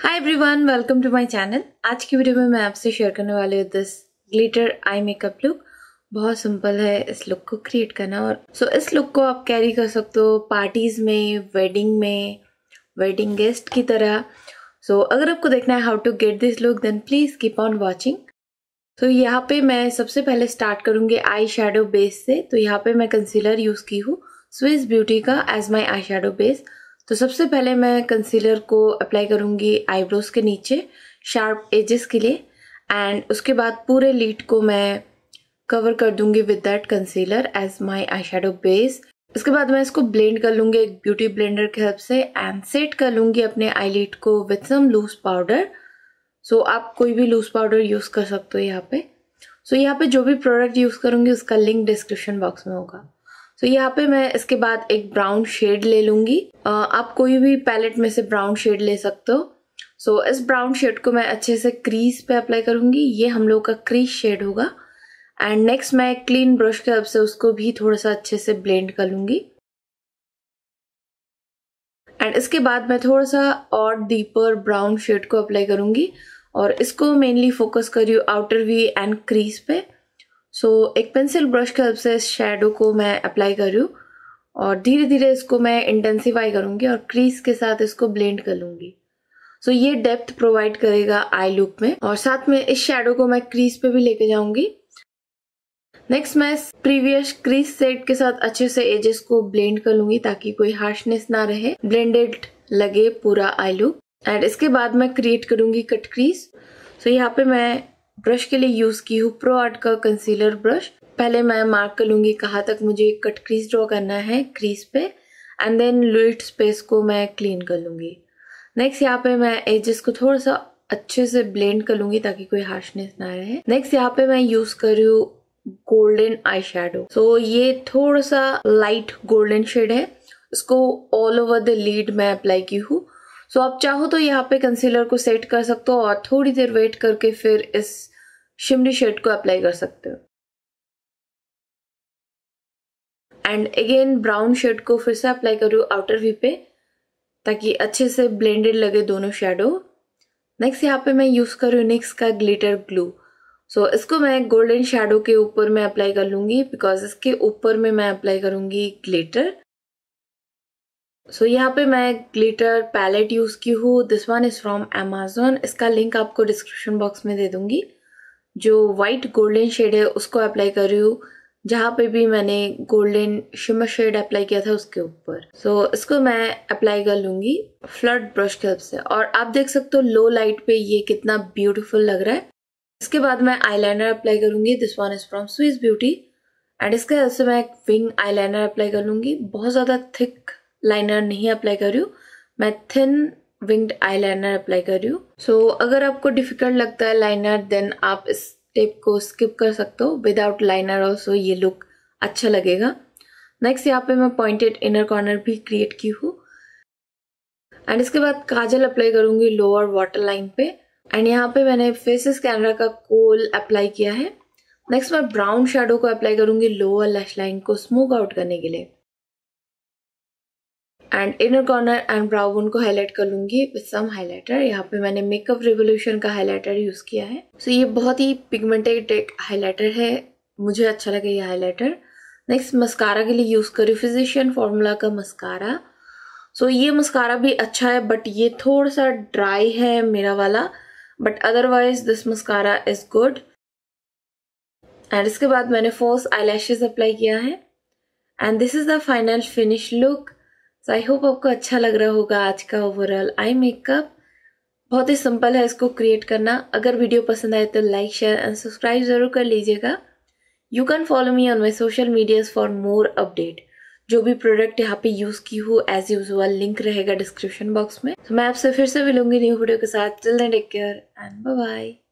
hi everyone welcome to my channel आज की video में मैं आपसे शेयर करने वाली हूँ this glitter eye makeup look बहुत सिंपल है इस लुक को क्रिएट करना और सो so, इस लुक को आप कैरी कर सकते हो पार्टीज़ में वेडिंग में वेडिंग गेस्ट की तरह सो so, अगर आपको देखना है how to get this look then please keep on watching तो यहाँ पे मैं सबसे पहले स्टार्ट करूँगी आई शेडो बेस से तो यहाँ पे मैं कंसीलर यूज़ की हूँ स्विस ब्यूटी का as my eye shadow base तो सबसे पहले मैं कंसीलर को अप्लाई करूँगी आईब्रोज के नीचे शार्प एजेस के लिए एंड उसके बाद पूरे लीड को मैं कवर कर दूंगी with that concealer as my eye shadow base उसके बाद मैं इसको ब्लेंड कर लूँगी एक ब्यूटी ब्लेंडर के हेल्प से एंड सेट कर लूँगी अपने आई लीड को with some loose powder so आप कोई भी लूज पाउडर यूज़ कर सकते हो यहाँ पे सो so, यहाँ पे जो भी प्रोडक्ट यूज़ करूँगी उसका लिंक डिस्क्रिप्शन बॉक्स में होगा तो so, यहाँ पे मैं इसके बाद एक ब्राउन शेड ले लूंगी आप कोई भी पैलेट में से ब्राउन शेड ले सकते हो सो so, इस ब्राउन शेड को मैं अच्छे से क्रीज पे अप्लाई करूंगी ये हम लोग का क्रीज शेड होगा एंड नेक्स्ट मैं क्लीन ब्रश के अब से उसको भी थोड़ा सा अच्छे से ब्लेंड कर लूंगी एंड इसके बाद मैं थोड़ा सा और डीपर ब्राउन शेड को अप्लाई करूंगी और इसको मेनली फोकस करी आउटर वी एंड क्रीज पे सो so, एक पेंसिल ब्रश के हेल्प से इस शेडो को मैं अप्लाई कर रही हूँ और धीरे धीरे इसको मैं इंटेंसीफाई करूँगी और क्रीज के साथ इसको ब्लेंड कर लूँगी सो so, ये डेप्थ प्रोवाइड करेगा आई लुक में और साथ में इस शेडो को मैं क्रीज पे भी लेके जाऊंगी नेक्स्ट मैं प्रीवियस क्रीज सेट के साथ अच्छे से एजेस को ब्लेंड कर लूंगी ताकि कोई हार्शनेस ना रहे ब्लेंडेड लगे पूरा आई लुक एंड इसके बाद मैं क्रिएट करूंगी कट क्रीज सो so, यहाँ पे मैं ब्रश के लिए यूज़ की हूँ प्रो आर्ट का कंसीलर ब्रश पहले मैं मार्क कर लूंगी कहाँ तक मुझे कट क्रीज ड्रॉ करना है क्रीज पे एंड देन लुइट स्पेस को मैं क्लीन कर लूंगी नेक्स्ट यहाँ पे मैं एजेस को थोड़ा सा अच्छे से ब्लेंड कर लूंगी ताकि कोई हार्शनेस ना रहे नेक्स्ट यहाँ पे मैं यूज़ कर रही हूँ गोल्डन आई शेडो सो ये थोड़ा सा लाइट गोल्डन शेड है इसको ऑल ओवर द लीड मैं अप्लाई की हूँ सो so, आप चाहो तो यहाँ पे कंसीलर को सेट कर सकते हो और थोड़ी देर वेट करके फिर इस शिमरी शेड को अप्लाई कर सकते हो एंड अगेन ब्राउन शेड को फिर से अप्लाई करो आउटर वी पे ताकि अच्छे से ब्लेंडेड लगे दोनों शेडो नेक्स्ट यहाँ पे मैं यूज़ करूँ निक्स का ग्लिटर ग्लू सो so, इसको मैं गोल्डन शेडो के ऊपर मैं अप्लाई कर लूँगी बिकॉज इसके ऊपर में मैं अप्लाई करूँगी ग्लिटर सो so, यहाँ पे मैं ग्लिटर पैलेट यूज़ की हूँ this one is from Amazon इसका लिंक आपको डिस्क्रिप्शन बॉक्स में दे दूँगी जो वाइट गोल्डन शेड है उसको अप्लाई कर रही हूँ जहाँ पे भी मैंने गोल्डन शिमर शेड अप्लाई किया था उसके ऊपर सो so, इसको मैं अप्लाई कर लूँगी फ्लड ब्रश के हेल्प से और आप देख सकते हो लो लाइट पे ये कितना ब्यूटीफुल लग रहा है इसके बाद मैं आईलाइनर अप्लाई करूँगी this one is from Swiss beauty and इसके हेल्प से मैं एक विंग लाइनर अप्लाई कर लूँगी बहुत ज़्यादा थिक लाइनर नहीं अप्लाई कर रही हूँ मैं थिन विंग्ड लाइनर अप्लाई कर रही हूँ सो so, अगर आपको डिफिकल्ट लगता है लाइनर देन आप इस स्टेप को स्किप कर सकते हो विदाउट लाइनर ऑल्सो ये लुक अच्छा लगेगा नेक्स्ट यहाँ पे मैं पॉइंटेड इनर कॉर्नर भी क्रिएट की हूँ एंड इसके बाद काजल अप्लाई करूंगी लोअर वाटर लाइन पे एंड यहाँ पे मैंने फेसिस कैमरा का कोल अप्लाई किया है नेक्स्ट मैं ब्राउन शेडो को अप्लाई करूंगी लोअर लैश लाइन को स्मूक आउट करने के लिए and inner corner and brown को हाईलाइट कर लूंगी विद सम हाईलाइटर यहाँ पे मैंने मेकअप रिवोल्यूशन का हाईलाइटर यूज़ किया है सो so, ये बहुत ही पिगमेंटेड एक हाईलाइटर है मुझे अच्छा लगा ये हाईलाइटर नेक्स्ट मस्कारा के लिए यूज़ करी फिजिशियन फॉर्मूला का मस्कारा सो so, ये मस्कारा भी अच्छा है बट ये थोड़ा सा ड्राई है मेरा वाला but otherwise this mascara is good and इसके बाद मैंने फोर्स आई अप्लाई किया है and this is the final finish look so I hope आपको अच्छा लग रहा होगा आज का ओवरऑल आई मेकअप बहुत ही सिंपल है इसको क्रिएट करना अगर वीडियो पसंद आए तो लाइक शेयर एंड सब्सक्राइब ज़रूर कर लीजिएगा you can follow me on my social medias for more update जो भी प्रोडक्ट यहाँ पे यूज़ की हो एज यूजल लिंक रहेगा डिस्क्रिप्शन बॉक्स में तो मैं आपसे फिर से मिलूंगी न्यू वीडियो के साथ children take care and bye